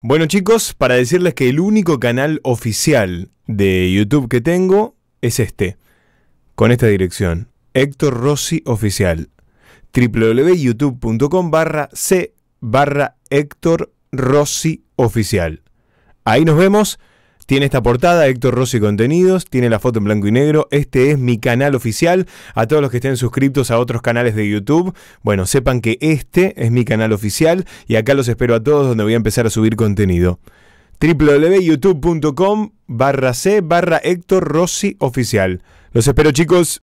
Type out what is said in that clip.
Bueno chicos, para decirles que el único canal oficial de YouTube que tengo es este, con esta dirección, Héctor Rossi Oficial, www.youtube.com barra c barra Héctor Rossi Oficial. Ahí nos vemos. Tiene esta portada, Héctor Rossi Contenidos, tiene la foto en blanco y negro. Este es mi canal oficial. A todos los que estén suscritos a otros canales de YouTube, bueno, sepan que este es mi canal oficial y acá los espero a todos donde voy a empezar a subir contenido www.youtube.com barra C barra Héctor Rossi Oficial. Los espero chicos.